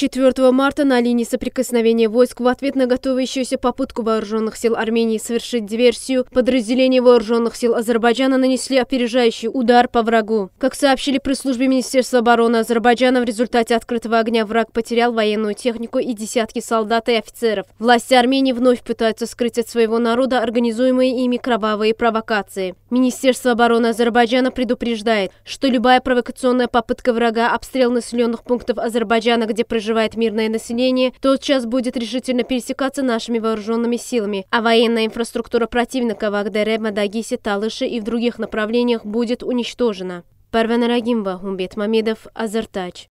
4 марта на линии соприкосновения войск в ответ на готовящуюся попытку вооруженных сил Армении совершить диверсию, подразделения вооруженных сил Азербайджана нанесли опережающий удар по врагу. Как сообщили при службе Министерства обороны Азербайджана, в результате открытого огня враг потерял военную технику и десятки солдат и офицеров. Власти Армении вновь пытаются скрыть от своего народа организуемые ими кровавые провокации. Министерство обороны Азербайджана предупреждает, что любая провокационная попытка врага обстрел населенных пунктов Азербайджана, где проживают переживает мирное население, тот час будет решительно пересекаться нашими вооруженными силами, а военная инфраструктура противника в Агдере, Мадагисе, Талыше и в других направлениях будет уничтожена. Парвана Рагимова, Умбет Мамедов, Азертач.